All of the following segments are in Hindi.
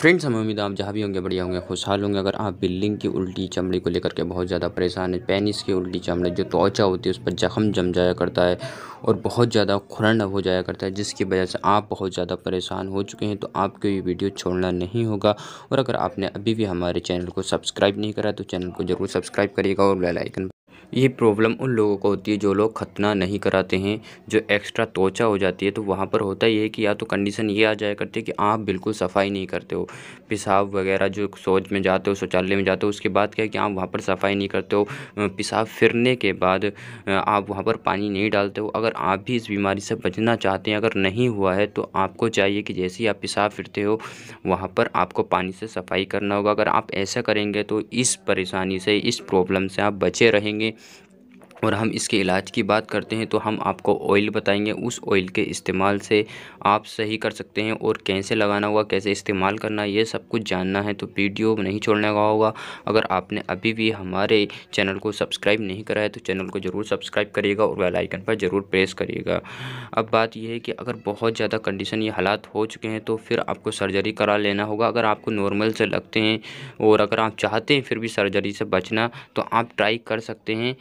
फ्रेंड्स हमें उम्मीद आप जहाँ भी होंगे बढ़िया होंगे खुशहाल होंगे अगर आप बिल्डिंग की उल्टी चमड़ी को लेकर के बहुत ज़्यादा परेशान है पेनिस की उल्टी चमड़ी जो त्वचा होती है उस पर जख्म जम जाया करता है और बहुत ज़्यादा खुरंड हो जाया करता है जिसकी वजह से आप बहुत ज़्यादा परेशान हो चुके हैं तो आपको ये वीडियो छोड़ना नहीं होगा और अगर आपने अभी भी हमारे चैनल को सब्सक्राइब नहीं करा तो चैनल को ज़रूर सब्सक्राइब करिएगा और बेलाइकन ये प्रॉब्लम उन लोगों को होती है जो लोग खतना नहीं कराते हैं जो एक्स्ट्रा त्वचा हो जाती है तो वहाँ पर होता ये है कि या तो कंडीशन ये आ जाया करती है कि आप बिल्कुल सफाई नहीं करते हो पेशाब वगैरह जो सोच में जाते हो शौचालय में जाते हो उसके बाद क्या है कि आप वहाँ पर सफाई नहीं करते हो पेशाब फिरने के बाद आप वहाँ पर पानी नहीं डालते हो अगर आप भी इस बीमारी से बचना चाहते हैं अगर नहीं हुआ है तो आपको चाहिए कि जैसे ही आप पेशाब फिरते हो वहाँ पर आपको पानी से सफाई करना होगा अगर आप ऐसा करेंगे तो इस परेशानी से इस प्रॉब्लम से आप बचे रहेंगे লাগে और हम इसके इलाज की बात करते हैं तो हम आपको ऑयल बताएंगे उस ऑयल के इस्तेमाल से आप सही कर सकते हैं और कैसे लगाना होगा कैसे इस्तेमाल करना ये सब कुछ जानना है तो वीडियो नहीं छोड़ने का होगा अगर आपने अभी भी हमारे चैनल को सब्सक्राइब नहीं करा है तो चैनल को ज़रूर सब्सक्राइब करिएगा और बेलाइकन पर ज़रूर प्रेस करिएगा अब बात यह है कि अगर बहुत ज़्यादा कंडीशन या हालात हो चुके हैं तो फिर आपको सर्जरी करा लेना होगा अगर आपको नॉर्मल से लगते हैं और अगर आप चाहते हैं फिर भी सर्जरी से बचना तो आप ट्राई कर सकते हैं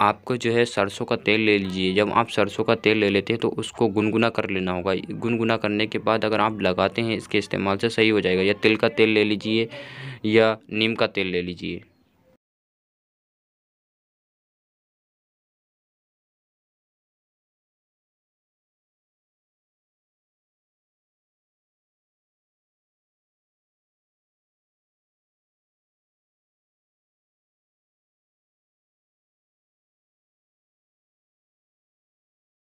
आपको जो है सरसों का तेल ले लीजिए जब आप सरसों का तेल ले लेते हैं तो उसको गुनगुना कर लेना होगा गुनगुना करने के बाद अगर आप लगाते हैं इसके इस्तेमाल से सही हो जाएगा या तिल का तेल ले लीजिए या नीम का तेल ले लीजिए